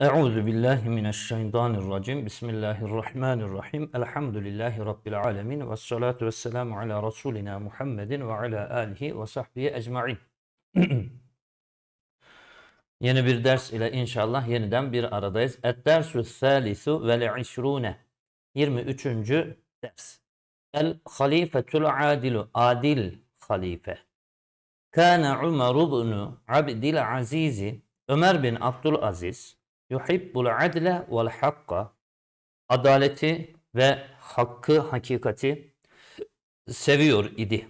Euzu billahi mineşşeytanirracim. Bismillahirrahmanirrahim. Elhamdülillahi rabbil alamin ve salatu vesselamu ala rasulina Muhammedin ve ala alihi ve sahbihi ecmaîn. Yeni bir ders ile inşallah yeniden bir aradayız. Et-dersu salisu vel işrune. 23. ders. El halifetul adilu. Adil halife. Kana Ömer ibn Abdül Aziz. Ömer bin Abdülaziz yuhibbul adle vel hakka adaleti ve hakkı, hakikati seviyor idi.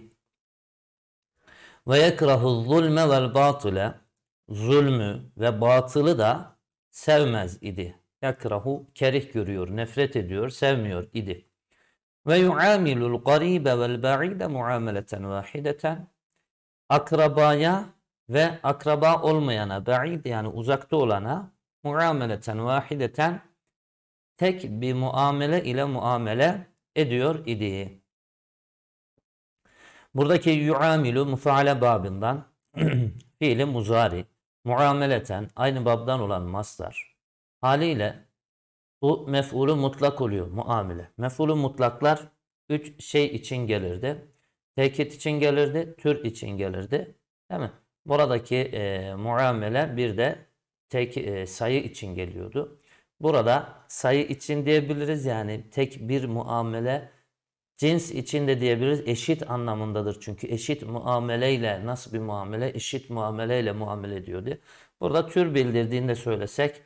Ve yekrahu zulme vel batıle zulmü ve batılı da sevmez idi. Yekrahu kerih görüyor, nefret ediyor, sevmiyor idi. Ve yuamilul garibe vel ba'ide muameleten vahideten akrabaya ve akraba olmayana, ba'id yani uzakta olana muameleten vahideten tek bir muamele ile muamele ediyor idi. Buradaki yuamilu mufaale babından fiili muzari, muameleten aynı babdan olan maslar. Haliyle bu mef'ulu mutlak oluyor muamele. Mef'ulu mutlaklar üç şey için gelirdi. Tekit için gelirdi, tür için gelirdi. Değil mi? Buradaki e, muamele bir de tek e, sayı için geliyordu. Burada sayı için diyebiliriz yani tek bir muamele cins için de diyebiliriz eşit anlamındadır. Çünkü eşit muameleyle nasıl bir muamele eşit muameleyle muamele ediyordu. Burada tür bildirdiğini de söylesek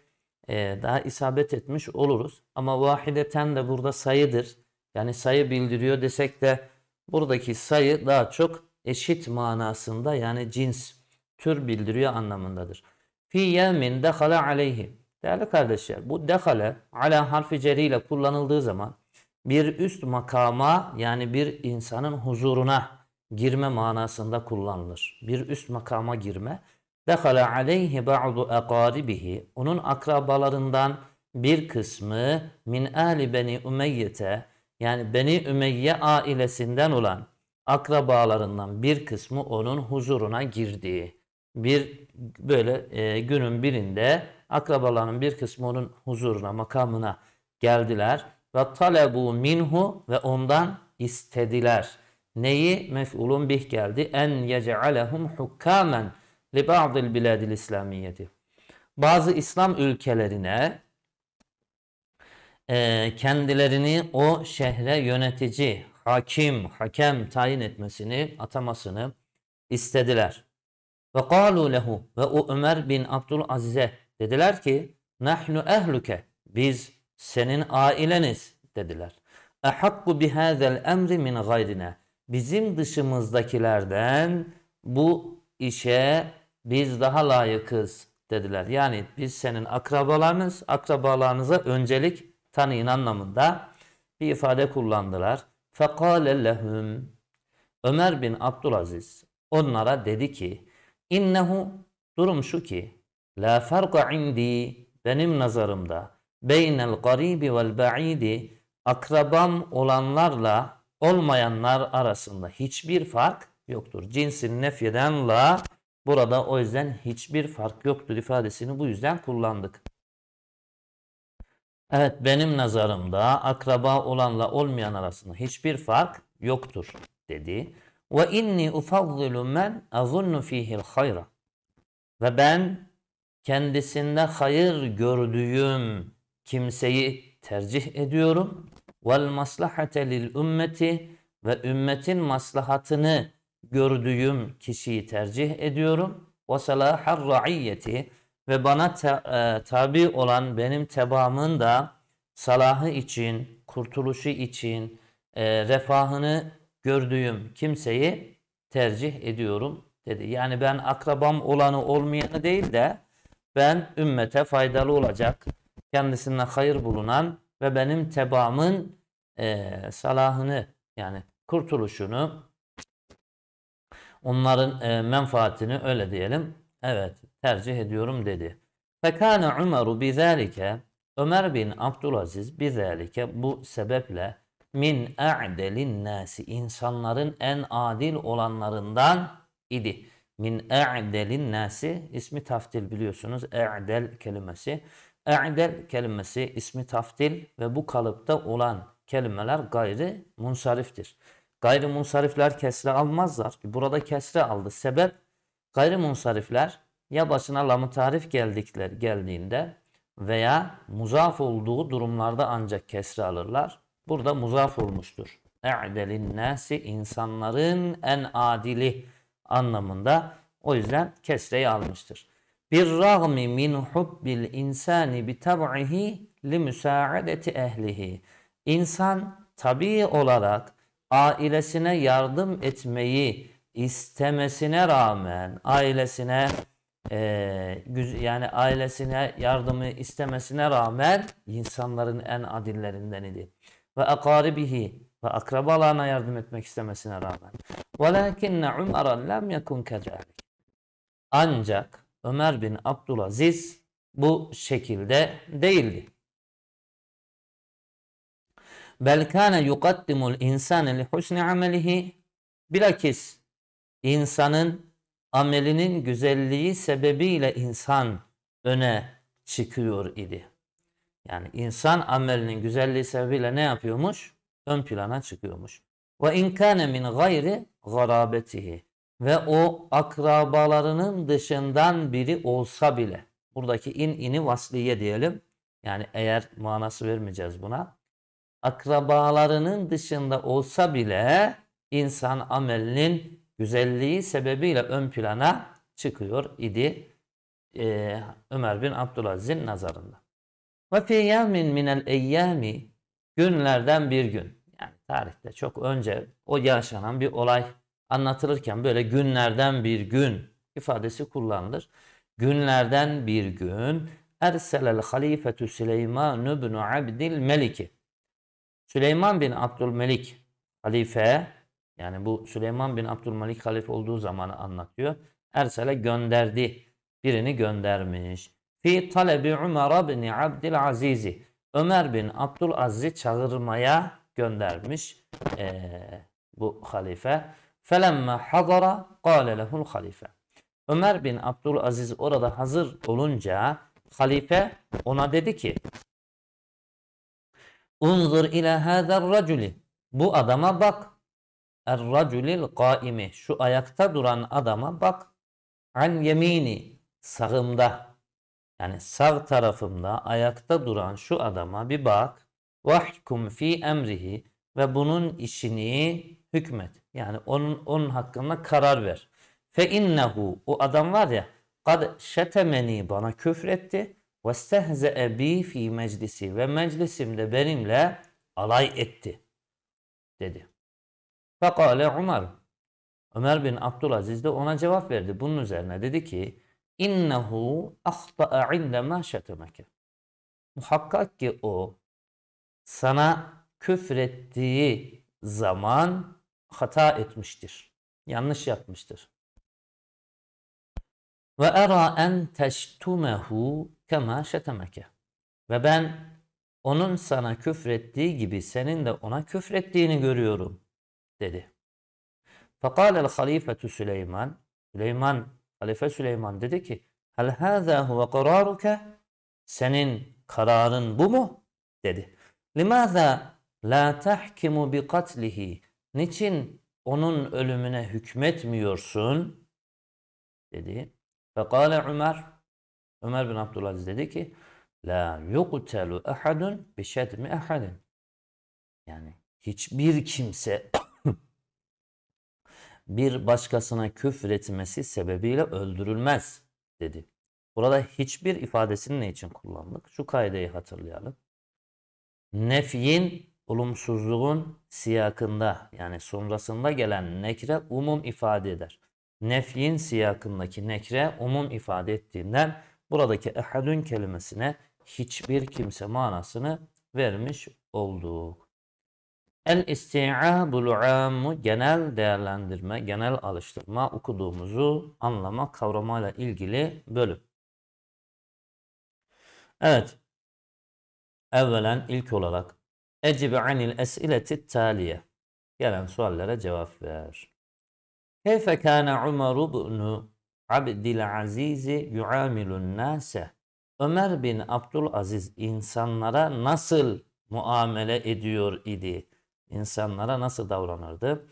e, daha isabet etmiş oluruz. Ama vahideten de burada sayıdır. Yani sayı bildiriyor desek de buradaki sayı daha çok eşit manasında yani cins tür bildiriyor anlamındadır fi yevmin dekhala aleyhi. Değerli kardeşler bu dekale ala harfi ceriyle kullanıldığı zaman bir üst makama yani bir insanın huzuruna girme manasında kullanılır. Bir üst makama girme. Dekhala aleyhi ba'du aqaribihi. Onun akrabalarından bir kısmı min ahli beni Ümeyye'te yani Beni Ümeyye ailesinden olan akrabalarından bir kısmı onun huzuruna girdi bir böyle e, günün birinde akrabaların bir kısmı onun huzuruna, makamına geldiler. Ve talebu minhu ve ondan istediler. Neyi? Mef'ulun bih geldi. En yece'alehum hukkamen li ba'dil biladil İslamiyeti. Bazı İslam ülkelerine e, kendilerini o şehre yönetici, hakim, hakem tayin etmesini, atamasını istediler. Ve kalu lehu ve o Ömer bin Abdülaziz'e dediler ki nahnu ehluke biz senin aileniz dediler. Ehakku bihazel emri min gayrine bizim dışımızdakilerden bu işe biz daha layıkız dediler. Yani biz senin akrabalarınız, akrabalarınıza öncelik tanıyın anlamında bir ifade kullandılar. Fekale lehum Ömer bin Abdülaziz onlara dedi ki İnnehu durum şu ki la farka indi benim nazarımda beynel garibi vel ba'idi akrabam olanlarla olmayanlar arasında hiçbir fark yoktur. Cinsin nefyeden la burada o yüzden hiçbir fark yoktur ifadesini bu yüzden kullandık. Evet benim nazarımda akraba olanla olmayan arasında hiçbir fark yoktur dedi. Ve inni ufazzilu men azunnu fihil hayra. Ve ben kendisinde hayır gördüğüm kimseyi tercih ediyorum. Vel maslahate lil ümmeti ve ümmetin maslahatını gördüğüm kişiyi tercih ediyorum. Ve salahar ra'iyyeti ve bana e, tabi olan benim tebaamın da salahı için, kurtuluşu için, e, refahını gördüğüm kimseyi tercih ediyorum dedi. Yani ben akrabam olanı olmayanı değil de ben ümmete faydalı olacak, kendisinden hayır bulunan ve benim tebaamın e, salahını yani kurtuluşunu onların e, menfaatini öyle diyelim evet tercih ediyorum dedi. Fekane Ömer bizalike Ömer bin Abdülaziz bizalike bu sebeple min a'delin nasi insanların en adil olanlarından idi. Min a'delin nasi ismi taftil biliyorsunuz. A'del kelimesi. A'del kelimesi ismi taftil ve bu kalıpta olan kelimeler gayri munsariftir. Gayri munsarifler kesre almazlar. Burada kesre aldı. Sebep gayri munsarifler ya başına lamı tarif geldikler geldiğinde veya muzaf olduğu durumlarda ancak kesre alırlar burada muzaf olmuştur. E'delin nasi insanların en adili anlamında. O yüzden kesreyi almıştır. Bir rağmi min hubbil insani bi tab'ihi li müsaadeti ehlihi. İnsan tabi olarak ailesine yardım etmeyi istemesine rağmen ailesine e, yani ailesine yardımı istemesine rağmen insanların en adillerinden idi ve akaribihi ve akrabalarına yardım etmek istemesine rağmen. Velakinne Umar'a lem yekun kezalik. Ancak Ömer bin Abdülaziz bu şekilde değildi. Bel kâne yukaddimul insâne li husni amelihi. Bilakis insanın amelinin güzelliği sebebiyle insan öne çıkıyor idi. Yani insan amelinin güzelliği sebebiyle ne yapıyormuş? Ön plana çıkıyormuş. Ve in min gayri garabetihi ve o akrabalarının dışından biri olsa bile. Buradaki in ini vasliye diyelim. Yani eğer manası vermeyeceğiz buna. Akrabalarının dışında olsa bile insan amelinin güzelliği sebebiyle ön plana çıkıyor idi ee, Ömer bin Abdülaziz'in nazarında. Ve fi yevmin minel eyyami günlerden bir gün. Yani tarihte çok önce o yaşanan bir olay anlatılırken böyle günlerden bir gün ifadesi kullanılır. Günlerden bir gün erselel halifetü Süleyman ibn Abdil Meliki. Süleyman bin Abdülmelik halife yani bu Süleyman bin Abdülmelik halife olduğu zamanı anlatıyor. Ersel'e gönderdi. Birini göndermiş fi talebi Ömer bin Abdil Aziz'i Ömer bin Abdul Aziz çağırmaya göndermiş e, bu halife. Felemme hazara kâle lehul halife. Ömer bin Abdul Aziz orada hazır olunca halife ona dedi ki Unzur ila hâzer raculi. Bu adama bak. Er-raculil kaimi. Şu ayakta duran adama bak. An yemini. Sağımda. Yani sağ tarafımda ayakta duran şu adama bir bak. Vahkum fi emrihi ve bunun işini hükmet. Yani onun onun hakkında karar ver. Fe innehu o adam var ya kad şetemeni bana küfretti ve stehze'e bi fi meclisi ve meclisimde benimle alay etti dedi. Fakale Umar Ömer bin Abdülaziz de ona cevap verdi. Bunun üzerine dedi ki innehu ahta'a indeme şetemeke. Muhakkak ki o sana küfrettiği zaman hata etmiştir. Yanlış yapmıştır. Ve era en teştumehu kema şetemeke. Ve ben onun sana küfrettiği gibi senin de ona küfrettiğini görüyorum dedi. Fakalel halifetü Süleyman, Süleyman Halife Süleyman dedi ki Hel hâzâ huve kararuke Senin kararın bu mu? dedi. Limâzâ la tahkimu bi katlihi Niçin onun ölümüne hükmetmiyorsun? dedi. Fekale Ömer Ömer bin Abdülaziz dedi ki La yuqtelu ahadun bi şedmi ahadin Yani hiçbir kimse bir başkasına küfretmesi sebebiyle öldürülmez dedi. Burada hiçbir ifadesini ne için kullandık? Şu kaideyi hatırlayalım. Nefyin olumsuzluğun siyakında yani sonrasında gelen nekre umum ifade eder. Nefyin siyakındaki nekre umum ifade ettiğinden buradaki ehadün kelimesine hiçbir kimse manasını vermiş olduk. El isti'abul ammu genel değerlendirme, genel alıştırma okuduğumuzu anlama kavramayla ilgili bölüm. Evet. Evvelen ilk olarak Ecib anil esileti taliye. Gelen suallere cevap ver. Keyfe kana Ömer ibn Abdülaziz yuamilun nase. Ömer bin Abdülaziz insanlara nasıl muamele ediyor idi? insanlara nasıl davranırdı?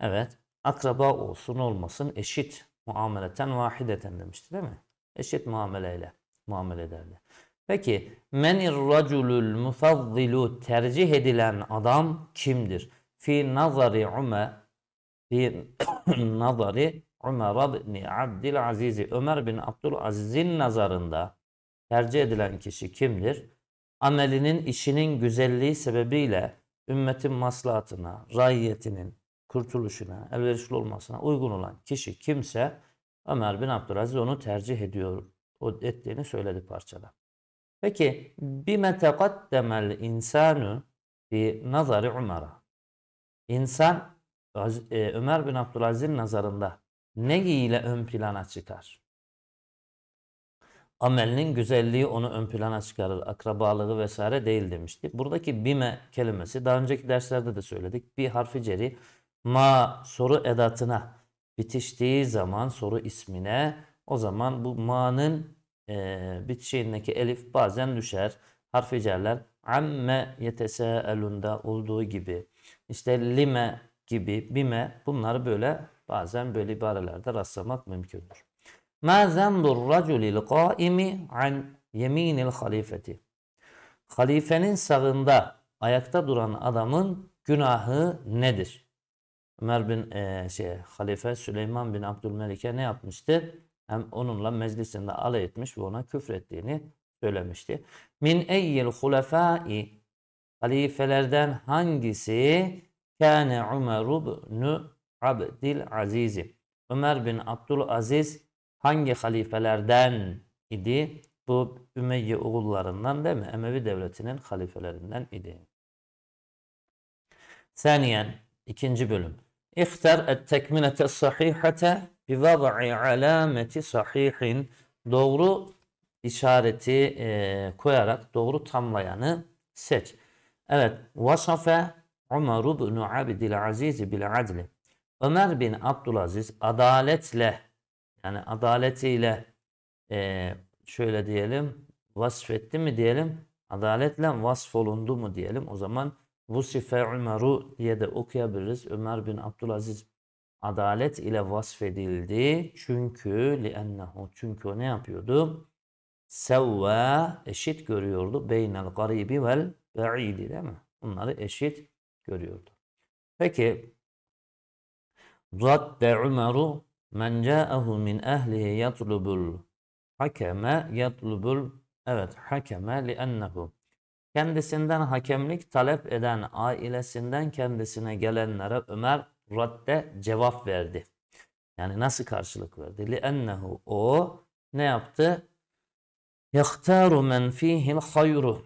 Evet akraba olsun olmasın eşit muameleten vahideten demişti değil mi? Eşit muameleyle muamele ederdi. Peki menir raculul mufazzilu tercih edilen adam kimdir? Fi nazari Ume fi nazari Ömer bin Abdil Azizi Ömer bin Abdül Aziz'in nazarında tercih edilen kişi kimdir? Amelinin işinin güzelliği sebebiyle ümmetin maslahatına, raiyetinin kurtuluşuna, elverişli olmasına uygun olan kişi kimse Ömer bin Abdülaziz onu tercih ediyor. O ettiğini söyledi parçada. Peki bir bime demel insanı bir nazarı Umar'a. İnsan e, Ömer bin Abdülaziz'in nazarında ne ile ön plana çıkar? amelinin güzelliği onu ön plana çıkarır. Akrabalığı vesaire değil demişti. Buradaki bime kelimesi daha önceki derslerde de söyledik. Bir harfi ceri ma soru edatına bitiştiği zaman soru ismine o zaman bu ma'nın e, bitişiğindeki elif bazen düşer. Harfi cerler amme yeteseelunda olduğu gibi işte lime gibi bime bunları böyle bazen böyle ibarelerde rastlamak mümkündür. Ma zembur raculil kaimi an yeminil halifeti. Halifenin sağında ayakta duran adamın günahı nedir? Ömer bin e, şey, Halife Süleyman bin Abdülmelik'e ne yapmıştı? Hem onunla meclisinde alay etmiş ve ona küfrettiğini söylemişti. Min eyyil hulefai halifelerden hangisi kâne Ömer bin Abdil Aziz. Ömer bin Abdül Aziz hangi halifelerden idi? Bu Ümeyye oğullarından değil mi? Emevi devletinin halifelerinden idi. Saniyen, ikinci bölüm. İxtar et sahihete, sahihate bi alameti sahihin. Doğru işareti e, koyarak doğru tamlayanı seç. Evet, vasafe Umar bin Abdül Aziz bil adli. Ömer bin Abdülaziz adaletle yani adaletiyle e, şöyle diyelim vasfetti mi diyelim adaletle vasfolundu mu diyelim o zaman vusife Ömer'u diye de okuyabiliriz. Ömer bin Abdülaziz adalet ile vasfedildi. Çünkü li liennehu çünkü o ne yapıyordu? Sevva eşit görüyordu. Beynel garibi vel be'idi değil mi? Bunları eşit görüyordu. Peki Radde Ömer'u Men ca'ahu min ehlihi yatlubul hakeme yatlubul evet hakeme li ennehu kendisinden hakemlik talep eden ailesinden kendisine gelenlere Ömer radde cevap verdi. Yani nasıl karşılık verdi? Li ennehu o ne yaptı? Yahtaru men fihil hayru.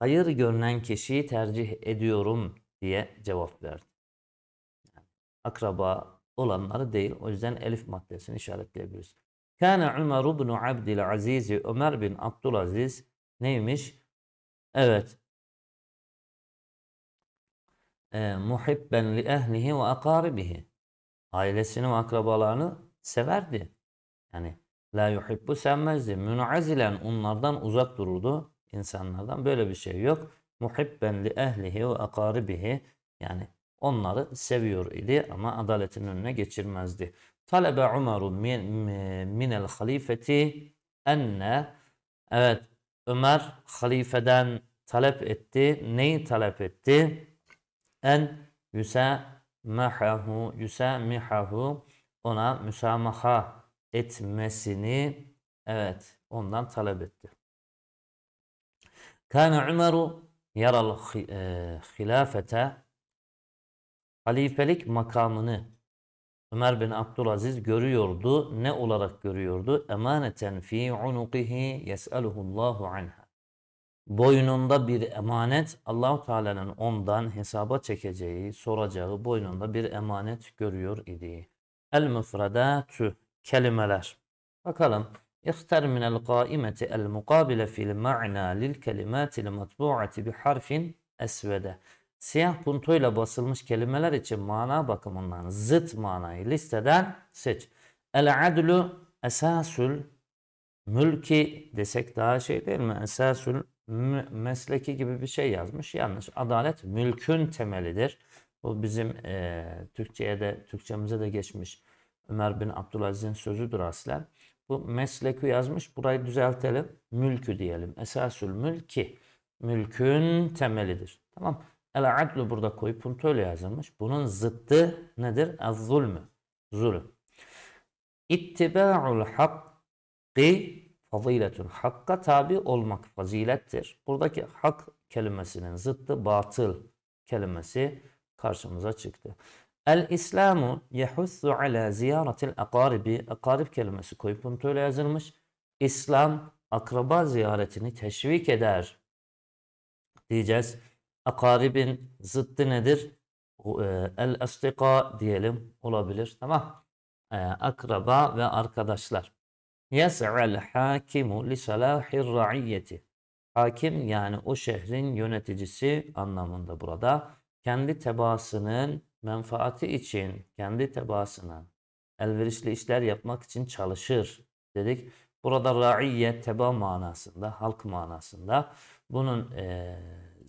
Hayır görünen kişiyi tercih ediyorum diye cevap verdi. akraba, olanları değil. O yüzden elif maddesini işaretleyebiliriz. Kâne Ömer ibn Abdil Ömer bin Abdülaziz neymiş? Evet. E, muhibben li ehlihi ve akaribihi. Ailesini ve akrabalarını severdi. Yani la yuhibbu sevmezdi. Münazilen onlardan uzak dururdu insanlardan. Böyle bir şey yok. Muhibben li ehlihi ve akaribihi. Yani onları seviyor idi ama adaletin önüne geçirmezdi. Talebe Umaru minel halifeti enne evet Ömer halifeden talep etti. Neyi talep etti? En yusamahahu yusamihahu ona müsamaha etmesini evet ondan talep etti. Kana Umaru yaral e, hilafete halifelik makamını Ömer bin Abdülaziz görüyordu. Ne olarak görüyordu? Emaneten fi unuqihi yes'aluhullahu anha. Boynunda bir emanet Allahu Teala'nın ondan hesaba çekeceği, soracağı boynunda bir emanet görüyor idi. El müfredatü kelimeler. Bakalım. İhtar min el qaimeti el mukabile fil ma'na lil kelimatil matbu'ati bi harfin esvede. Siyah puntoyla basılmış kelimeler için mana bakımından zıt manayı listeden seç. El adlu esasül mülki desek daha şey değil mi? Esasül mesleki gibi bir şey yazmış. Yanlış. Adalet mülkün temelidir. Bu bizim e, Türkçe'ye de Türkçemize de geçmiş Ömer bin Abdülaziz'in sözüdür aslen. Bu mesleki yazmış. Burayı düzeltelim. Mülkü diyelim. Esasül mülki. Mülkün temelidir. Tamam. El adlu burada koyup punto ile yazılmış. Bunun zıttı nedir? El zulmü. Zulüm. İttiba'ul hakki faziletun. Hakka tabi olmak fazilettir. Buradaki hak kelimesinin zıttı batıl kelimesi karşımıza çıktı. El İslamu yehussu ala ziyaretil akaribi. Akarib kelimesi koyup punto ile yazılmış. İslam akraba ziyaretini teşvik eder diyeceğiz. Akaribin zıttı nedir? E, el astika diyelim olabilir. Tamam. E, akraba ve arkadaşlar. Yes'al hakimu li salahir ra'iyyeti. Hakim yani o şehrin yöneticisi anlamında burada. Kendi tebaasının menfaati için, kendi tebaasına elverişli işler yapmak için çalışır dedik. Burada ra'iyye teba manasında, halk manasında. Bunun eee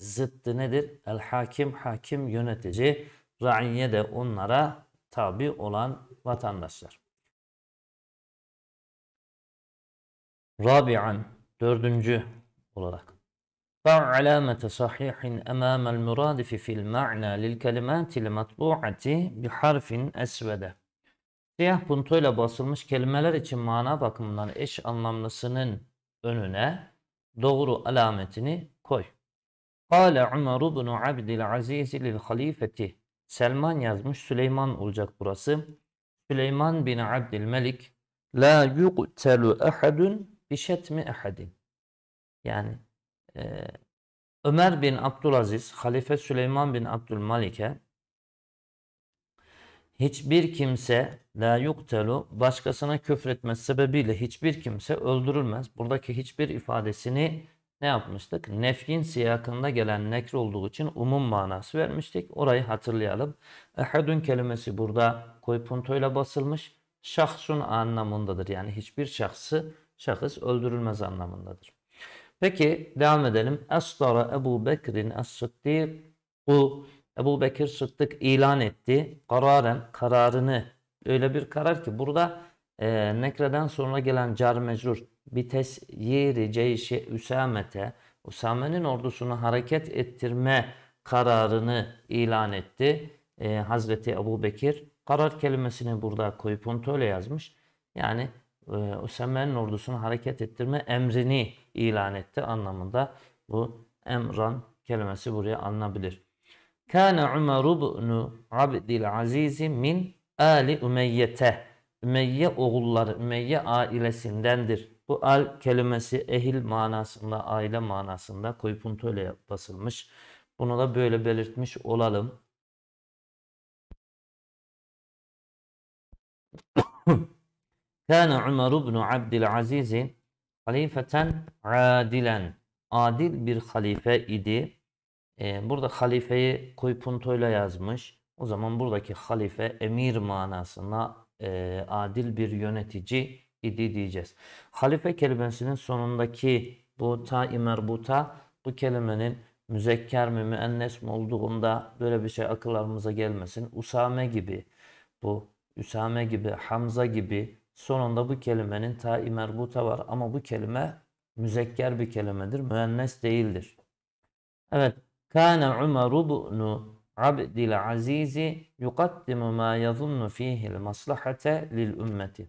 zıttı nedir? El hakim hakim yönetici. Raiye de onlara tabi olan vatandaşlar. Rabi'an dördüncü olarak. Ba'alamete sahihin emamel muradifi fil ma'na lil kelimatil matbu'ati bi harfin esvede. Siyah puntoyla basılmış kelimeler için mana bakımından eş anlamlısının önüne doğru alametini koy. Kale Umar ibn Abdülaziz lil halifeti. Selman yazmış. Süleyman olacak burası. Süleyman bin Abdülmelik. La yuqtelu ahadun bi şetmi ahadin. Yani e, Ömer bin Abdülaziz, Halife Süleyman bin Abdülmalik'e hiçbir kimse la yuktelu başkasına küfretmez sebebiyle hiçbir kimse öldürülmez. Buradaki hiçbir ifadesini ne yapmıştık? Nefkin siyakında gelen nekr olduğu için umum manası vermiştik. Orayı hatırlayalım. Ehadun kelimesi burada koyu puntoyla basılmış. Şahsun anlamındadır. Yani hiçbir şahsı şahıs öldürülmez anlamındadır. Peki devam edelim. Estara Ebu Bekir'in Es-Sıddik bu Ebu Bekir Sıddık ilan etti. Kararen kararını öyle bir karar ki burada e, nekreden sonra gelen car mecrur bir tesyiri ceyşi Üsamete Usame'nin ordusunu hareket ettirme kararını ilan etti. Ee, Hazreti Ebu Bekir karar kelimesini burada koyup öyle yazmış. Yani e, Usame'nin ordusunu hareket ettirme emrini ilan etti anlamında bu emran kelimesi buraya alınabilir. Kâne Ömer ibn Abdil Aziz min Ali Ümeyyete. Ümeyye oğulları, Ümeyye ailesindendir. Bu al kelimesi ehil manasında, aile manasında kuypuntu ile basılmış. Bunu da böyle belirtmiş olalım. Kâne Ömer ibn Abdülaziz halifeten adilen. Adil bir halife idi. Ee, burada halifeyi kuypuntoyla yazmış. O zaman buradaki halife emir manasında e, adil bir yönetici idi diyeceğiz. Halife kelimesinin sonundaki bu ta-i merbuta bu kelimenin müzekker mi müennes mi olduğunda böyle bir şey akıllarımıza gelmesin. Usame gibi bu Üsame gibi Hamza gibi sonunda bu kelimenin ta-i merbuta var ama bu kelime müzekker bir kelimedir. Müennes değildir. Evet. Kâne Umar ibnu Abdil Aziz'i yukaddimu ma yazunnu fihi'l maslahate lil ümmeti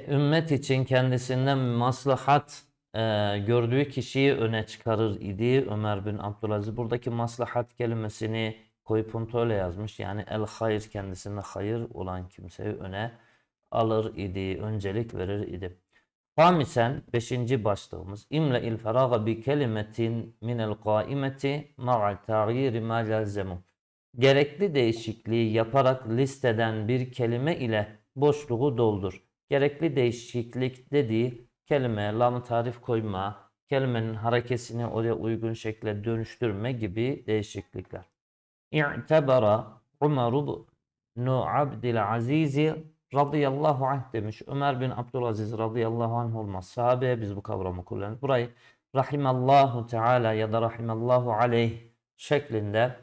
ümmet için kendisinden maslahat e, gördüğü kişiyi öne çıkarır idi Ömer bin Abdülaziz. Buradaki maslahat kelimesini koyup puntoyla yazmış. Yani el hayır kendisine hayır olan kimseyi öne alır idi, öncelik verir idi. Hamisen 5. başlığımız İmle il feraga bi kelimetin el qaimeti ma'a ta'yiri ma lazemu. Gerekli değişikliği yaparak listeden bir kelime ile boşluğu doldur gerekli değişiklik dediği kelime, lamı tarif koyma, kelimenin harekesini oraya uygun şekle dönüştürme gibi değişiklikler. İ'tebara Ömer bin Abdülaziz radıyallahu anh demiş. Ömer bin Abdülaziz radıyallahu anh olmaz. Sahabeye biz bu kavramı kullanıyoruz. Burayı rahimallahu teala ya da rahimallahu aleyh şeklinde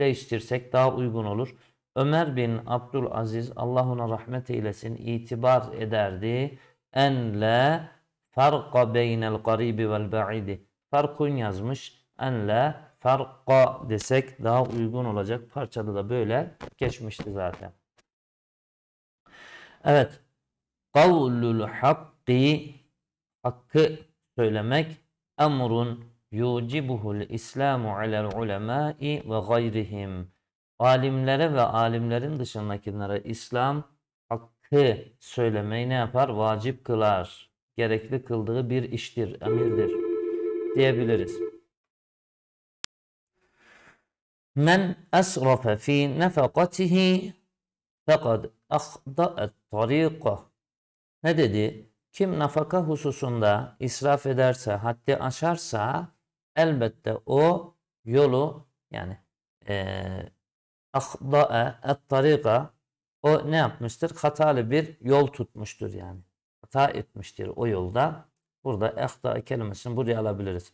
değiştirsek daha uygun olur. Ömer bin Abdülaziz Allah ona rahmet eylesin itibar ederdi. En la farqa beynel garibi vel ba'idi. Farkun yazmış. En la farqa desek daha uygun olacak. Parçada da böyle geçmişti zaten. Evet. Kavlul hakki hakkı söylemek emrun yucibuhul islamu alel ulemai ve gayrihim alimlere ve alimlerin dışındakilere İslam hakkı söylemeyi ne yapar? Vacip kılar. Gerekli kıldığı bir iştir, emirdir diyebiliriz. Men esrafe fi nefakatihi fekad ahda'et tariqa. Ne dedi? Kim nafaka hususunda israf ederse, haddi aşarsa elbette o yolu yani e, ahda'e et-tarika o ne yapmıştır? Hatalı bir yol tutmuştur yani. Hata etmiştir o yolda. Burada ehda kelimesini buraya alabiliriz.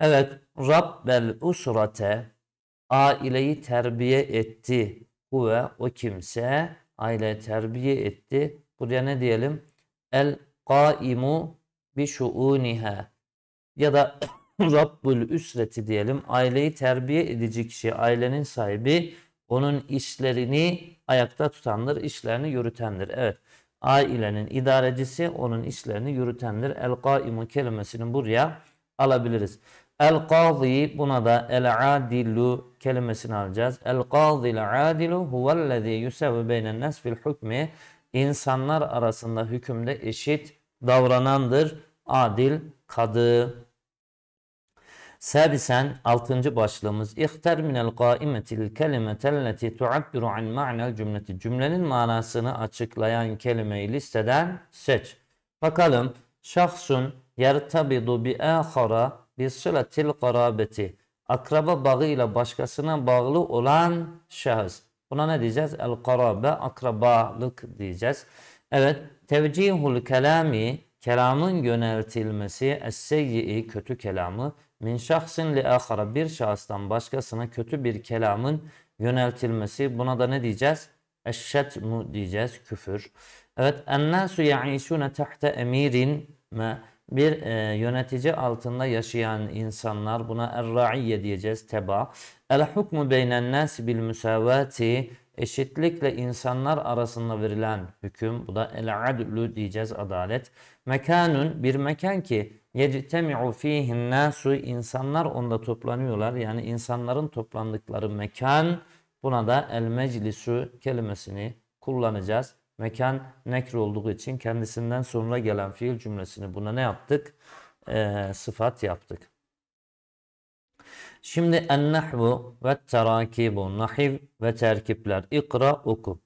Evet, Rabbel usrate aileyi terbiye etti. Bu ve o kimse aileyi terbiye etti. Buraya ne diyelim? El kaimu bi şuuniha ya da Rabbul üsreti diyelim. Aileyi terbiye edici kişi, ailenin sahibi onun işlerini ayakta tutandır, işlerini yürütendir. Evet, ailenin idarecisi onun işlerini yürütendir. El-Kaimu kelimesini buraya alabiliriz. El-Kazi buna da el-Adilu kelimesini alacağız. El-Kazi el-Adilu huvellezî yusevvü beynen nes fil hükmü insanlar arasında hükümde eşit davranandır. Adil kadı. Sadisen 6. başlığımız İhtar minel qaimetil kelimetelleti tuabbiru an ma'nel cümleti. Cümlenin manasını açıklayan kelimeyi listeden seç. Bakalım şahsun yertabidu bi ahara bi sılatil karabeti. Akraba bağıyla başkasına bağlı olan şahıs. Buna ne diyeceğiz? El karabe akrabalık diyeceğiz. Evet tevcihul kelami kelamın yöneltilmesi es kötü kelamı min şahsin li ahara bir şahıstan başkasına kötü bir kelamın yöneltilmesi buna da ne diyeceğiz? mu diyeceğiz küfür. Evet ennâsu ya'işûne tahta emirin me bir e, yönetici altında yaşayan insanlar buna erraiye diyeceğiz teba. El hukmu beynen nasi bil müsavati eşitlikle insanlar arasında verilen hüküm bu da el adlu diyeceğiz adalet. Mekanun bir mekan ki Yectemi'u fihin nasu insanlar onda toplanıyorlar. Yani insanların toplandıkları mekan buna da el meclisu kelimesini kullanacağız. Mekan nekr olduğu için kendisinden sonra gelen fiil cümlesini buna ne yaptık? Ee, sıfat yaptık. Şimdi en ve terakibu nahiv ve terkipler ikra oku.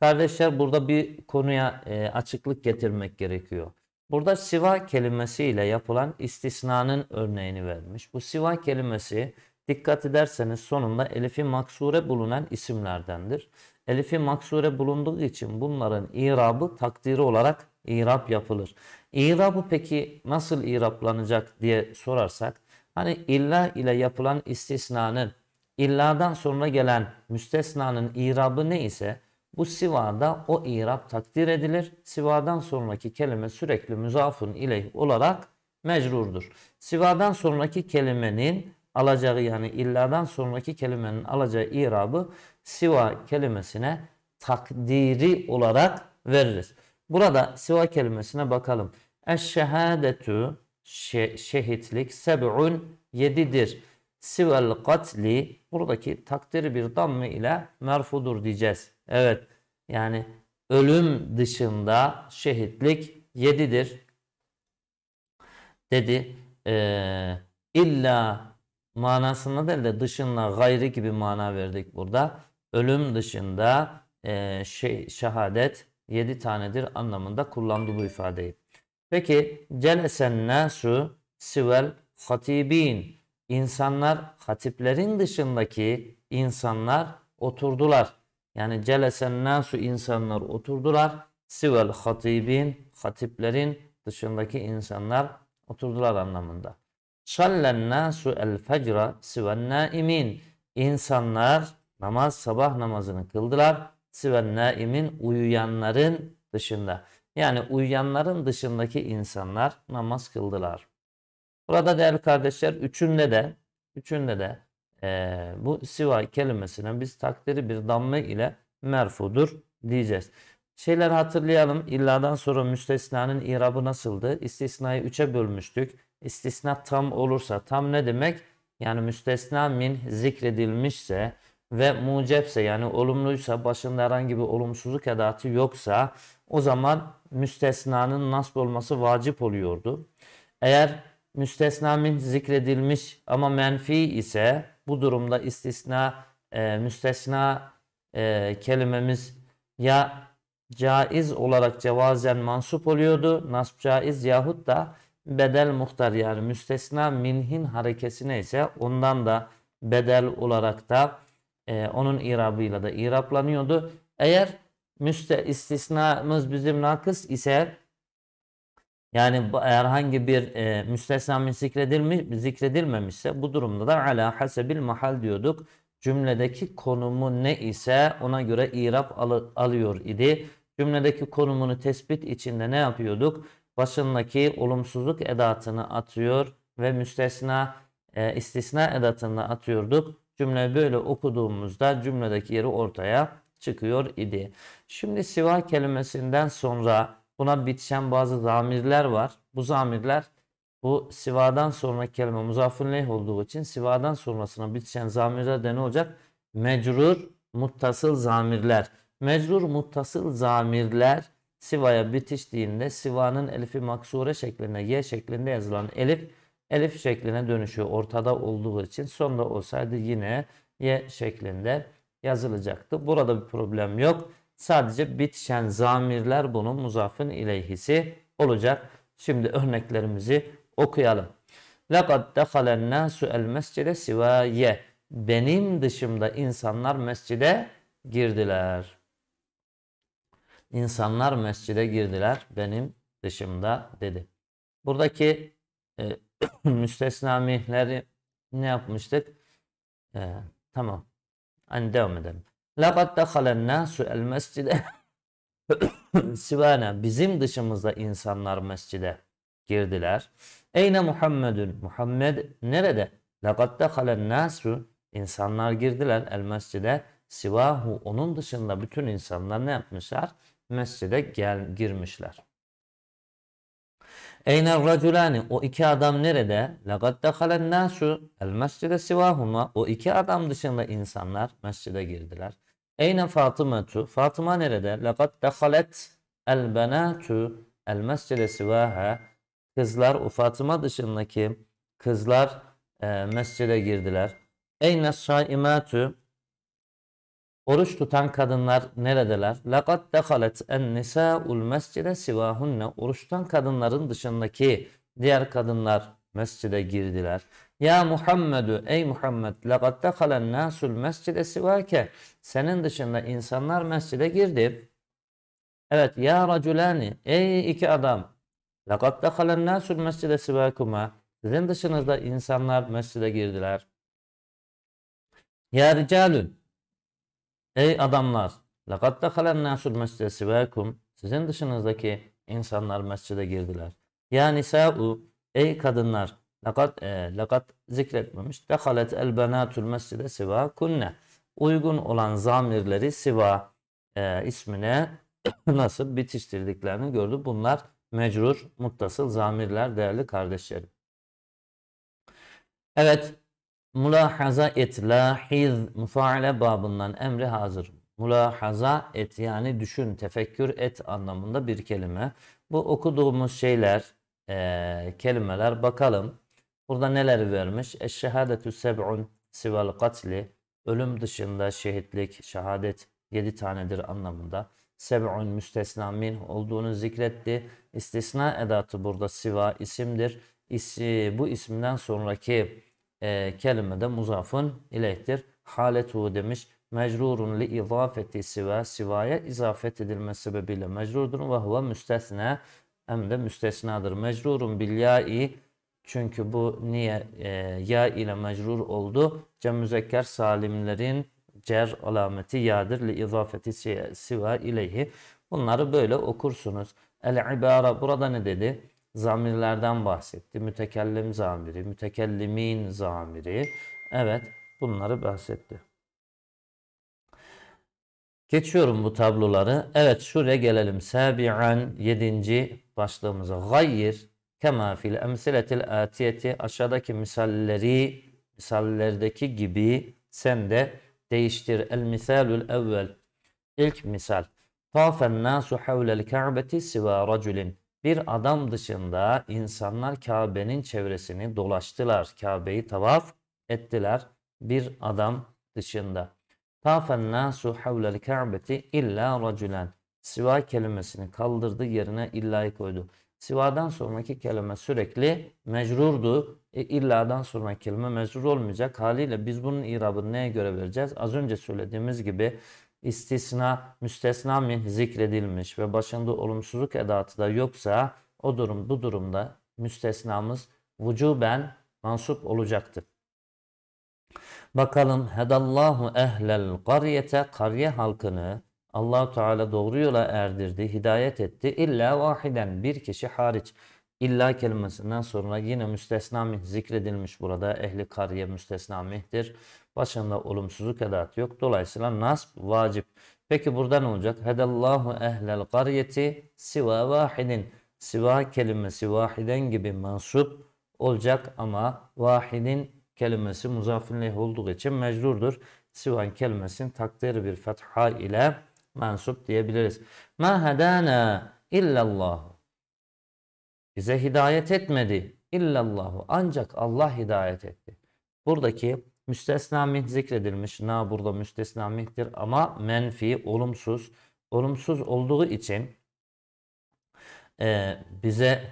Kardeşler burada bir konuya e, açıklık getirmek gerekiyor. Burada siva kelimesiyle yapılan istisnanın örneğini vermiş. Bu siva kelimesi dikkat ederseniz sonunda elifi maksure bulunan isimlerdendir. Elifi maksure bulunduğu için bunların irabı takdiri olarak irab yapılır. İrabı peki nasıl irablanacak diye sorarsak hani illa ile yapılan istisnanın illadan sonra gelen müstesnanın irabı ne ise bu sivada o irab takdir edilir. Sivadan sonraki kelime sürekli müzafun ile olarak mecrurdur. Sivadan sonraki kelimenin alacağı yani illadan sonraki kelimenin alacağı irabı siva kelimesine takdiri olarak veririz. Burada siva kelimesine bakalım. Eşşehadetü şehitlik sebün yedidir. Sivel katli buradaki takdiri bir damme ile merfudur diyeceğiz. Evet yani ölüm dışında şehitlik yedidir dedi. Ee, illa manasında değil de dışında gayri gibi mana verdik burada. Ölüm dışında e, şey, şehadet yedi tanedir anlamında kullandı bu ifadeyi. Peki celesen nasu sivel hatibin insanlar hatiplerin dışındaki insanlar oturdular. Yani celesen nasu insanlar oturdular. Sivel hatibin hatiplerin dışındaki insanlar oturdular anlamında. Sallen nasu el fecra siven naimin. İnsanlar namaz sabah namazını kıldılar. Siven naimin uyuyanların dışında. Yani uyuyanların dışındaki insanlar namaz kıldılar. Burada değerli kardeşler üçünde de üçünde de e, bu siva kelimesine biz takdiri bir damme ile merfudur diyeceğiz. Şeyler hatırlayalım. İlladan sonra müstesnanın irabı nasıldı? İstisnayı üçe bölmüştük. İstisna tam olursa tam ne demek? Yani müstesna min zikredilmişse ve mucepse yani olumluysa başında herhangi bir olumsuzluk edatı yoksa o zaman müstesnanın nasb olması vacip oluyordu. Eğer müstesna min zikredilmiş ama menfi ise bu durumda istisna e, müstesna e, kelimemiz ya caiz olarak cevazen mansup oluyordu. Nasb caiz yahut da bedel muhtar yani müstesna minhin harekesine ise ondan da bedel olarak da e, onun irabıyla da iraplanıyordu. Eğer müste istisnamız bizim nakıs ise yani bu herhangi bir e, müstesna zikredilmiş, zikredilmemişse bu durumda da ala hasebil mahal diyorduk. Cümledeki konumu ne ise ona göre irap al alıyor idi. Cümledeki konumunu tespit içinde ne yapıyorduk? Başındaki olumsuzluk edatını atıyor ve müstesna e, istisna edatını atıyorduk. Cümle böyle okuduğumuzda cümledeki yeri ortaya çıkıyor idi. Şimdi siva kelimesinden sonra Buna bitişen bazı zamirler var. Bu zamirler bu sivadan sonra kelime muzafun olduğu için sivadan sonrasına bitişen zamirler de ne olacak? Mecrur muttasıl zamirler. Mecrur muttasıl zamirler sivaya bitiştiğinde sivanın elifi maksure şeklinde y şeklinde yazılan elif elif şekline dönüşüyor. Ortada olduğu için sonda olsaydı yine y şeklinde yazılacaktı. Burada bir problem yok. Sadece bitişen zamirler bunun muzafın ileyhisi olacak. Şimdi örneklerimizi okuyalım. لَقَدْ دَخَلَ النَّاسُ الْمَسْجِدَ سِوَايَ Benim dışımda insanlar mescide girdiler. İnsanlar mescide girdiler benim dışımda dedi. Buradaki e, müstesna mihleri ne yapmıştık? E, tamam. Hani devam edelim. لَقَدْ دَخَلَ el الْمَسْجِدَ Sivana bizim dışımızda insanlar mescide girdiler. Eyne Muhammedun Muhammed nerede? لَقَدْ دَخَلَ النَّاسُ insanlar girdiler el mescide. Sivahu onun dışında bütün insanlar ne yapmışlar? Mescide gel, girmişler. Eyner raculani o iki adam nerede? Lekad dehalen nasu el mescide sivahuma o iki adam dışında insanlar mescide girdiler. Eyne Fatımatu Fatıma nerede? Lekad dehalet el benatu el mescide sivaha kızlar o Fatıma dışındaki kızlar e, mescide girdiler. Eyne saimatu Oruç tutan kadınlar neredeler? لَقَدْ دَخَلَتْ النِّسَاءُ الْمَسْجِدَ سِوَاهُنَّ Oruç tutan kadınların dışındaki diğer kadınlar mescide girdiler. Ya Muhammedu ey Muhammed لَقَدْ دَخَلَ النَّاسُ الْمَسْجِدَ سِوَاكَ Senin dışında insanlar mescide girdi. Evet ya raculani ey iki adam لَقَدْ دَخَلَ النَّاسُ الْمَسْجِدَ سِوَاكُمَا Sizin dışınızda insanlar mescide girdiler. Ya ricalun Ey adamlar! لَقَدْ دَخَلَنْ نَاسُ الْمَسْجِدَ سِوَاكُمْ Sizin dışınızdaki insanlar mescide girdiler. Ya nisa'u ey kadınlar lakat e, lakat zikretmemiş. Dehalet el benatul mescide siva kunne. Uygun olan zamirleri siva e, ismine nasıl bitiştirdiklerini gördü. Bunlar mecrur, muttasıl zamirler değerli kardeşlerim. Evet, Mülahaza et, lahiz, mufaale babından emri hazır. Mülahaza et yani düşün, tefekkür et anlamında bir kelime. Bu okuduğumuz şeyler, e, kelimeler bakalım. Burada neler vermiş? Eşşehadetü seb'un sivel katli. Ölüm dışında şehitlik, şehadet yedi tanedir anlamında. Seb'un müstesna min olduğunu zikretti. İstisna edatı burada siva isimdir. İsi, bu isimden sonraki e, kelime de muzafın ileyhtir. Haletu demiş. Mecrurun li izafeti siva. Sivaya izafet edilme sebebiyle mecrurdur. Ve huve müstesne. Hem de müstesnadır. Mecrurun bil ya'i. Çünkü bu niye e, ya ile mecrur oldu? Cem müzekker salimlerin cer alameti yadır li izafeti siva ileyhi. Bunları böyle okursunuz. El ibara burada ne dedi? zamirlerden bahsetti. Mütekellim zamiri, mütekellimin zamiri. Evet bunları bahsetti. Geçiyorum bu tabloları. Evet şuraya gelelim. Sabi'an 7. başlığımıza. Gayr kema fil emsiletil atiyeti aşağıdaki misalleri misallerdeki gibi sen de değiştir. El misalul evvel. İlk misal. Tafen nasu havlel ka'beti siva raculin. Bir adam dışında insanlar Kabe'nin çevresini dolaştılar. Kabe'yi tavaf ettiler. Bir adam dışında. Tafen nasu havlel ka'beti illa raculen. Siva kelimesini kaldırdı yerine illa'yı koydu. Sivadan sonraki kelime sürekli mecrurdu. E, illadan sonraki kelime mecrur olmayacak. Haliyle biz bunun irabını neye göre vereceğiz? Az önce söylediğimiz gibi istisna müstesna min zikredilmiş ve başında olumsuzluk edatı da yoksa o durum bu durumda müstesnamız vücuben mansup olacaktır. Bakalım hedallahu ehlel kariyete kariye halkını Allahu Teala doğru yola erdirdi, hidayet etti. İlla vahiden bir kişi hariç. İlla kelimesinden sonra yine müstesna mih zikredilmiş burada. Ehli kariye müstesna mihtir. Başında olumsuzluk edatı yok. Dolayısıyla nasb vacip. Peki burada ne olacak? Hedallahu ehlel kariyeti siva vahidin. Siva kelimesi vahiden gibi mansup olacak ama vahidin kelimesi muzaffinleh olduğu için mecburdur. Sivan kelimesinin takdiri bir fetha ile mansup diyebiliriz. Ma hedana illallah bize hidayet etmedi. İllallahu. Ancak Allah hidayet etti. Buradaki müstesna mih zikredilmiş. Na burada müstesna mihtir ama menfi, olumsuz. Olumsuz olduğu için e, bize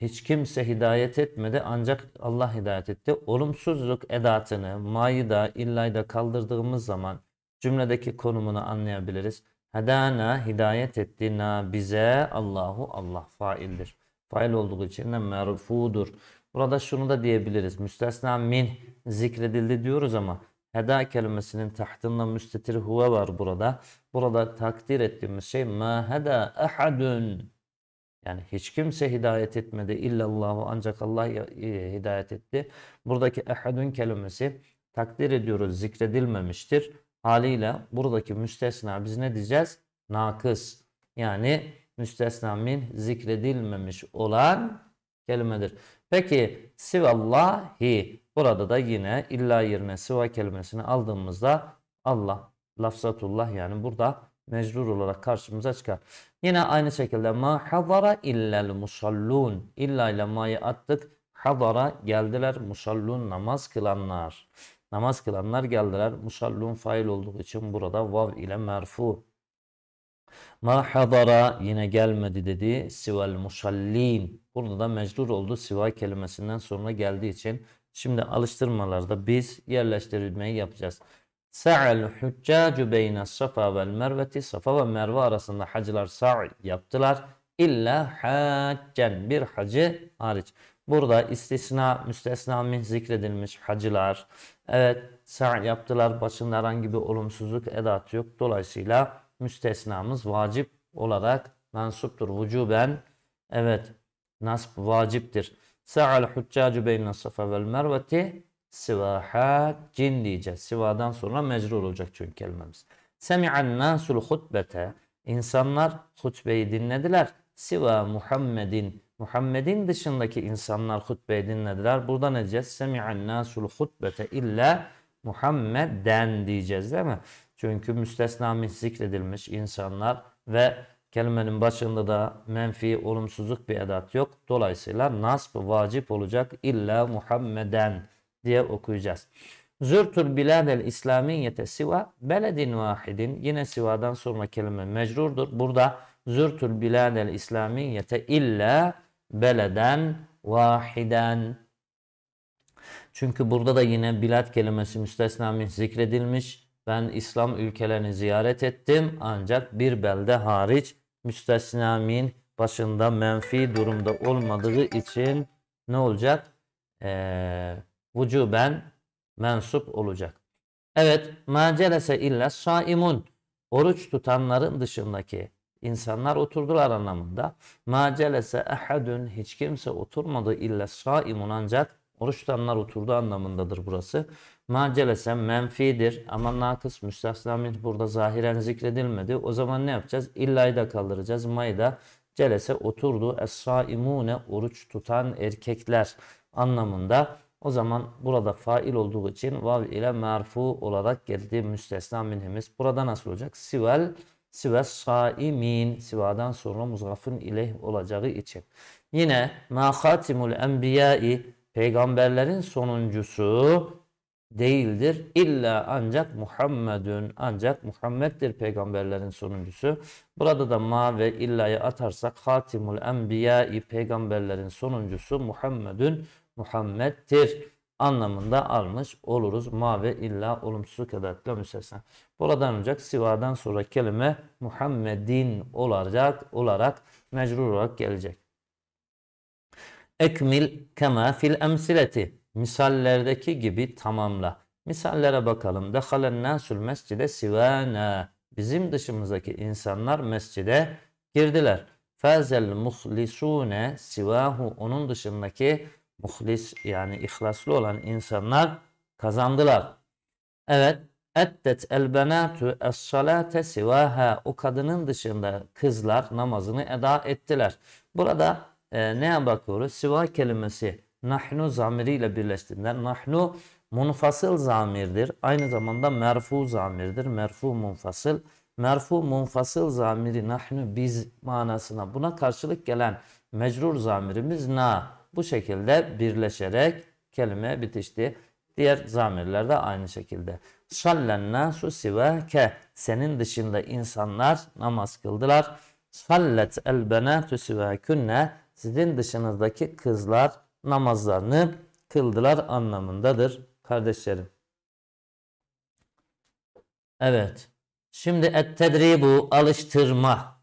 hiç kimse hidayet etmedi ancak Allah hidayet etti. Olumsuzluk edatını mayı da illayda kaldırdığımız zaman cümledeki konumunu anlayabiliriz. Hedana hidayet etti na bize Allahu Allah faildir. Fail olduğu için de merfudur. Burada şunu da diyebiliriz. Müstesna min zikredildi diyoruz ama heda kelimesinin tahtında müstetir huve var burada. Burada takdir ettiğimiz şey ma heda ahadun. Yani hiç kimse hidayet etmedi. İllallahu ancak Allah e, e, hidayet etti. Buradaki ahadun kelimesi takdir ediyoruz zikredilmemiştir. Haliyle buradaki müstesna biz ne diyeceğiz? Nakıs. Yani müstesna min zikredilmemiş olan kelimedir. Peki sivallahi burada da yine illa yerine siva kelimesini aldığımızda Allah lafzatullah yani burada mecbur olarak karşımıza çıkar. Yine aynı şekilde ma hazara illel musallun. illa ile ma'yı attık. Hazara geldiler musallun namaz kılanlar. Namaz kılanlar geldiler. Musallun fail olduğu için burada vav ile merfu. Ma hadara yine gelmedi dedi. Sival musallin. Burada da mecrur oldu. Siva kelimesinden sonra geldiği için. Şimdi alıştırmalarda biz yerleştirilmeyi yapacağız. Sa'al hüccacu beyne safa vel merveti. Safa ve merve arasında hacılar sa'i yaptılar. İlla haccen bir hacı hariç. Burada istisna, müstesna min zikredilmiş hacılar. Evet sa'i yaptılar. Başında herhangi bir olumsuzluk edat yok. Dolayısıyla müstesnamız vacip olarak mensuptur. Vücuben evet nasb vaciptir. Sa'al huccacu beyne safa vel merveti sivahat cin diyeceğiz. Sivadan sonra mecrur olacak çünkü kelimemiz. Semi'an nasul hutbete insanlar hutbeyi dinlediler. Siva Muhammed'in Muhammed'in dışındaki insanlar hutbeyi dinlediler. Burada ne diyeceğiz? Semi'an nasul hutbete illa Muhammed'den diyeceğiz değil mi? Çünkü müstesna zikredilmiş insanlar ve kelimenin başında da menfi, olumsuzluk bir edat yok. Dolayısıyla nasb vacip olacak illa Muhammeden diye okuyacağız. Zürtül biladel İslamiyete siva beledin vahidin. Yine sivadan sonra kelime mecrurdur. Burada zürtül biladel İslamiyete illa beleden vahiden. Çünkü burada da yine bilat kelimesi müstesna zikredilmiş. Ben İslam ülkelerini ziyaret ettim ancak bir belde hariç müstesna min başında menfi durumda olmadığı için ne olacak? Ee, vücuben mensup olacak. Evet, ma celese illa saimun. Oruç tutanların dışındaki İnsanlar oturdular anlamında. Ma celese ehadun hiç kimse oturmadı illa saimun ancak Oruçtanlar oturdu anlamındadır burası. Ma celese menfidir ama nakıs müstesna burada zahiren zikredilmedi. O zaman ne yapacağız? İlla'yı da kaldıracağız Ma'yı da celese oturdu. Es-saimune oruç tutan erkekler anlamında. O zaman burada fail olduğu için vav ile merfu olarak geldi müstesna minhimiz. Burada nasıl olacak? Sivel Sive saimin. Sivadan sonra muzgafın ileyh olacağı için. Yine ma'hatimul enbiyai. Peygamberlerin sonuncusu değildir. İlla ancak Muhammedun ancak Muhammed'dir peygamberlerin sonuncusu. Burada da ma ve illa'yı atarsak hatimul enbiya'i peygamberlerin sonuncusu Muhammedun Muhammed'dir anlamında almış oluruz. Ma ve illa olumsuz kadarıyla müstesna. Buradan olacak sivadan sonra kelime Muhammedin olacak olarak mecrur olarak gelecek. Ekmil kema fil emsileti. Misallerdeki gibi tamamla. Misallere bakalım. Dehalen nasul mescide sivana. Bizim dışımızdaki insanlar mescide girdiler. Fazel muhlisune sivahu onun dışındaki muhlis yani ihlaslı olan insanlar kazandılar. Evet. ettet el benatu es salate sivaha. O kadının dışında kızlar namazını eda ettiler. Burada e, neye bakıyoruz? Siva kelimesi nahnu zamiriyle birleştiğinden nahnu munfasıl zamirdir. Aynı zamanda merfu zamirdir. Merfu munfasıl. Merfu munfasıl zamiri nahnu biz manasına buna karşılık gelen mecrur zamirimiz na. Bu şekilde birleşerek kelime bitişti. Diğer zamirler de aynı şekilde. su nasu ke Senin dışında insanlar namaz kıldılar. Sallet el benatu sivakünne. Sizin dışınızdaki kızlar namazlarını kıldılar anlamındadır kardeşlerim. Evet. Şimdi et tedribu alıştırma.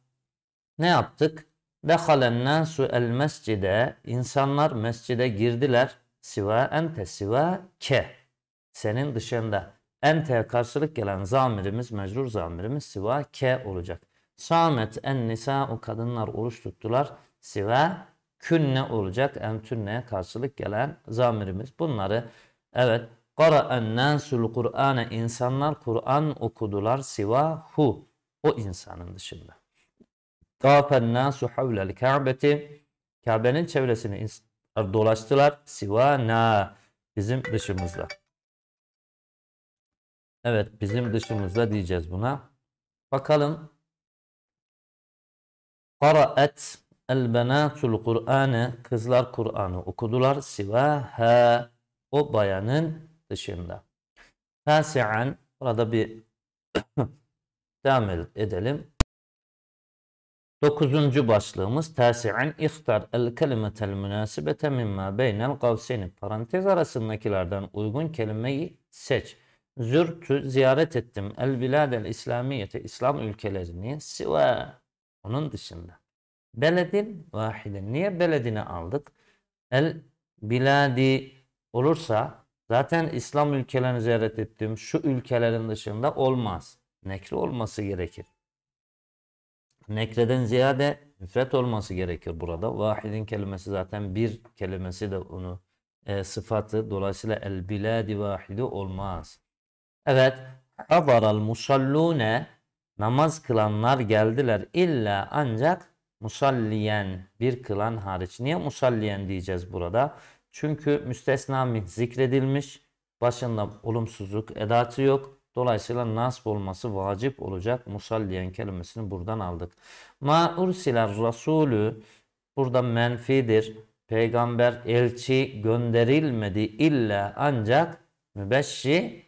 Ne yaptık? Dehalen nasu el mescide. insanlar mescide girdiler. Siva ente siva ke. Senin dışında. Ente'ye karşılık gelen zamirimiz, mecrur zamirimiz siva ke olacak. Samet en nisa o kadınlar oruç tuttular. Siva künne olacak. En karşılık gelen zamirimiz. Bunları evet Qara'en nasul Kur'ane insanlar Kur'an okudular siva hu o insanın dışında. Tafen nasu havlel ka'beti. Kabe'nin çevresini dolaştılar. siva na Bizim dışımızda. Evet bizim dışımızda diyeceğiz buna. Bakalım. Qara'et el benatul Kur'an'ı kızlar Kur'an'ı okudular. siva ha o bayanın dışında. Tasi'an burada bir devam edelim. Dokuzuncu başlığımız tasi'an ihtar el kelimetel münasibete mimma beynel gavseni parantez arasındakilerden uygun kelimeyi seç. Zürtü ziyaret ettim el biladel İslamiyete İslam ülkelerini siva onun dışında. Beledin vahide. Niye beledini aldık? El biladi olursa zaten İslam ülkelerini ziyaret ettim şu ülkelerin dışında olmaz. Nekri olması gerekir nekreden ziyade müfret olması gerekir burada. Vahidin kelimesi zaten bir kelimesi de onu e, sıfatı. Dolayısıyla el biladi vahidi olmaz. Evet. Hadaral musallune namaz kılanlar geldiler illa ancak musalliyen bir kılan hariç. Niye musalliyen diyeceğiz burada? Çünkü müstesna min zikredilmiş. Başında olumsuzluk edatı yok. Dolayısıyla nasb olması vacip olacak. Musalliyen kelimesini buradan aldık. Ma ursiler rasulü burada menfidir. Peygamber elçi gönderilmedi illa ancak mübeşşi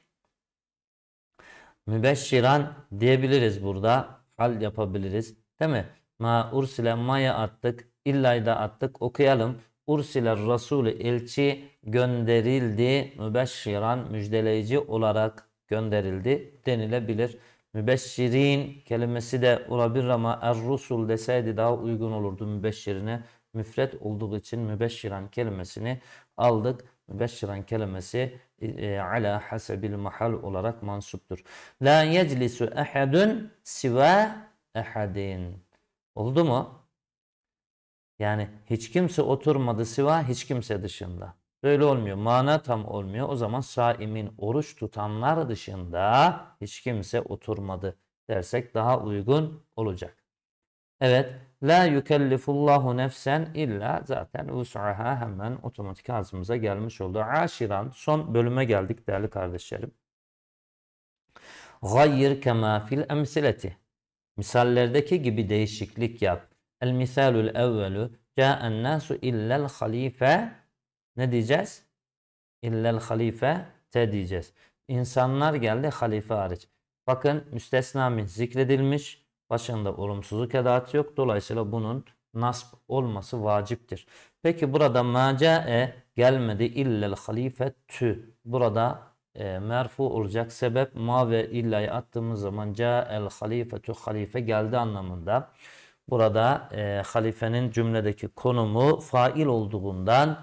mübeşşiran diyebiliriz burada. Hal yapabiliriz. Değil mi? Ma ursile maya attık. İlla'yı da attık. Okuyalım. Ursile Rasulü elçi gönderildi. Mübeşşiran müjdeleyici olarak gönderildi denilebilir. Mübeşşirin kelimesi de olabilir ama er-rusul deseydi daha uygun olurdu mübeşşirine. Müfret olduğu için mübeşşiran kelimesini aldık. Mübeşşiran kelimesi e, e ala hasebil mahal olarak mansuptur. La yeclisu ehadun siva ehadin. Oldu mu? Yani hiç kimse oturmadı siva hiç kimse dışında. Böyle olmuyor. Mana tam olmuyor. O zaman saimin oruç tutanlar dışında hiç kimse oturmadı dersek daha uygun olacak. Evet. La yükellifullahu nefsen illa zaten us'aha hemen otomatik ağzımıza gelmiş oldu. Aşiran son bölüme geldik değerli kardeşlerim. gayr kema fil emsileti. Misallerdeki gibi değişiklik yap. El misalul evvelu ca'en nasu illel halife ne diyeceğiz? İllel halife te diyeceğiz. İnsanlar geldi halife hariç. Bakın müstesna min zikredilmiş. Başında olumsuzluk edatı yok. Dolayısıyla bunun nasb olması vaciptir. Peki burada macae gelmedi illel halife tü. Burada e, merfu olacak sebep ma ve illayı attığımız zaman el cael tü halife geldi anlamında. Burada e, halifenin cümledeki konumu fail olduğundan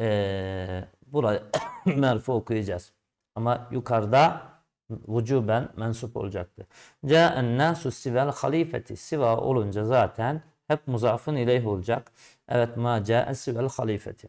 e, burayı merfu okuyacağız. Ama yukarıda vücuben mensup olacaktı. Câen nâsu sivel halifeti siva olunca zaten hep muzafın ileyh olacak. Evet ma câe sivel halifeti.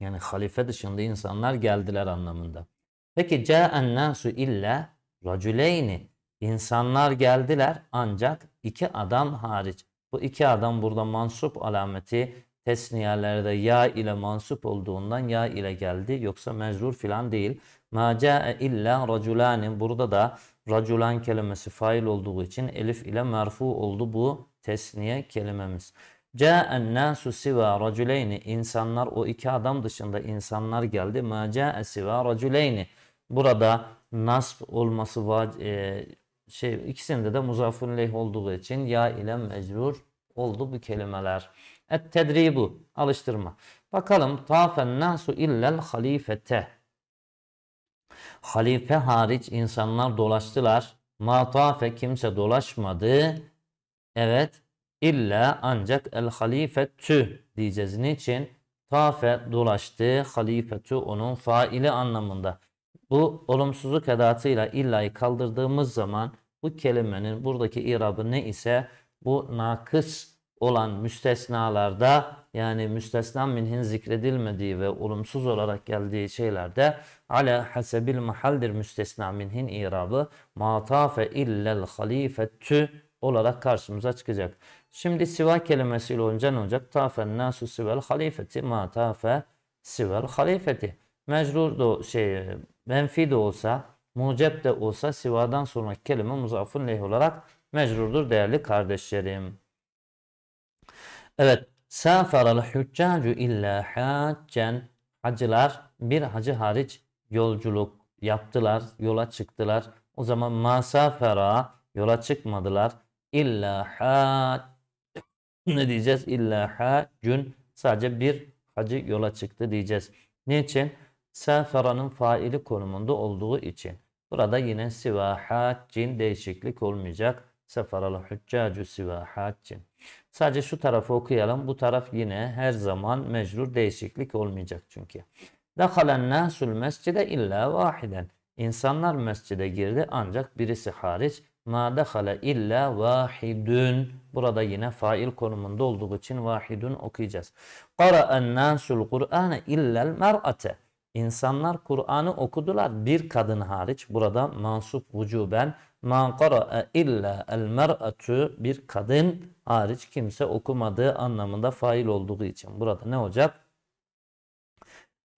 Yani halife dışında insanlar geldiler anlamında. Peki câen nâsu illa racüleyni. İnsanlar geldiler ancak iki adam hariç. Bu iki adam burada mansup alameti tesniyelerde ya ile mansup olduğundan ya ile geldi yoksa mecrur filan değil. Ma ca'e illa raculanin burada da raculan kelimesi fail olduğu için elif ile merfu oldu bu tesniye kelimemiz. Ca'en nasu siva raculeyni insanlar o iki adam dışında insanlar geldi. Ma ca'e siva raculeyni burada nasb olması e, şey ikisinde de muzafun olduğu için ya ile mecrur oldu bu kelimeler. Et tedribu. Alıştırma. Bakalım. Tafen nasu illel halifete. Halife hariç insanlar dolaştılar. Ma tafe kimse dolaşmadı. Evet. İlla ancak el halifetü diyeceğiz. Niçin? Tafe dolaştı. Halifetü onun faili anlamında. Bu olumsuzluk edatıyla illayı kaldırdığımız zaman bu kelimenin buradaki irabı ne ise bu nakıs olan müstesnalarda yani müstesna minhin zikredilmediği ve olumsuz olarak geldiği şeylerde ala hasebil mahaldir müstesna minhin irabı matafe illel halifetü olarak karşımıza çıkacak. Şimdi siva kelimesiyle olunca ne olacak? Tafen nasu sivel halifeti matafe tafe sivel halifeti. Mecrur da şey menfi de olsa mucep de olsa sivadan sonraki kelime muzafun leh olarak mecrurdur değerli kardeşlerim. Evet. Safaral hüccacu illa haccen. Hacılar bir hacı hariç yolculuk yaptılar, yola çıktılar. O zaman masafera yola çıkmadılar. İlla ha ne diyeceğiz? İlla hacun sadece bir hacı yola çıktı diyeceğiz. Niçin? Safera'nın faili konumunda olduğu için. Burada yine siva cin değişiklik olmayacak. Seferalı hüccacu siva cin. Sadece şu tarafı okuyalım. Bu taraf yine her zaman mecrur değişiklik olmayacak çünkü. Dakalen nasul mescide illa vahiden. İnsanlar mescide girdi ancak birisi hariç. Ma dakale illa vahidun. Burada yine fail konumunda olduğu için vahidun okuyacağız. Qara'en nasul Kur'ane illel mer'ate. İnsanlar Kur'an'ı okudular bir kadın hariç. Burada mansup vücuben Ma qara'a illa el bir kadın hariç kimse okumadığı anlamında fail olduğu için. Burada ne olacak?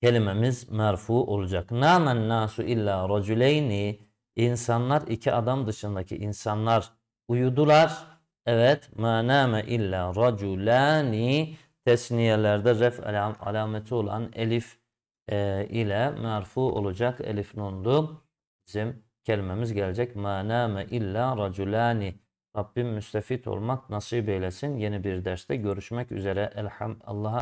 Kelimemiz merfu olacak. Namen nasu illa raculeyni İnsanlar iki adam dışındaki insanlar uyudular. Evet. Ma name illa raculani tesniyelerde ref alameti olan elif e, ile merfu olacak. Elif nundu bizim kelimemiz gelecek. Ma nâme illa raculani. Rabbim müstefit olmak nasip eylesin. Yeni bir derste görüşmek üzere. Elham Allah'a